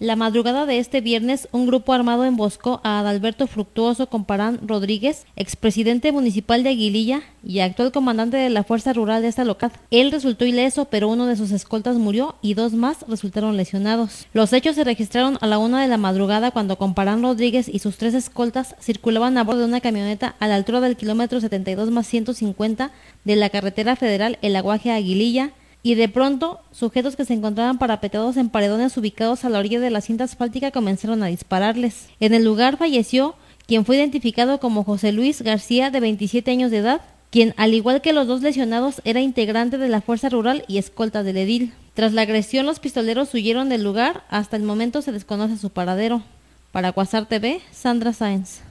La madrugada de este viernes, un grupo armado emboscó a Adalberto Fructuoso Comparán Rodríguez, expresidente municipal de Aguililla y actual comandante de la Fuerza Rural de esta local. Él resultó ileso, pero uno de sus escoltas murió y dos más resultaron lesionados. Los hechos se registraron a la una de la madrugada cuando Comparán Rodríguez y sus tres escoltas circulaban a bordo de una camioneta a la altura del kilómetro 72 más 150 de la carretera federal El Aguaje Aguililla, y de pronto sujetos que se encontraban parapetados en paredones ubicados a la orilla de la cinta asfáltica comenzaron a dispararles. En el lugar falleció quien fue identificado como José Luis García de 27 años de edad, quien al igual que los dos lesionados era integrante de la Fuerza Rural y escolta del edil. Tras la agresión los pistoleros huyeron del lugar, hasta el momento se desconoce su paradero. Para Cuasar TV, Sandra Sáenz.